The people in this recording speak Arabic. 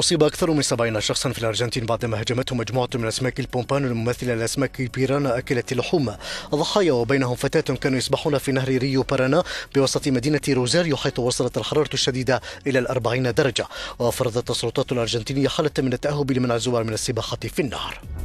أصيب أكثر من 70 شخصا في الأرجنتين بعدما هجمته مجموعة من أسماك البومبان الممثلة لأسماك البيرانا أكلة اللحوم ضحايا وبينهم فتاة كانوا يسبحون في نهر ريو بارانا بوسط مدينة روزاريو حيث وصلت الحرارة الشديدة إلى الأربعين درجة وفرضت السلطات الأرجنتينية حالة من التأهب لمنع الزوار من السباحة في النهر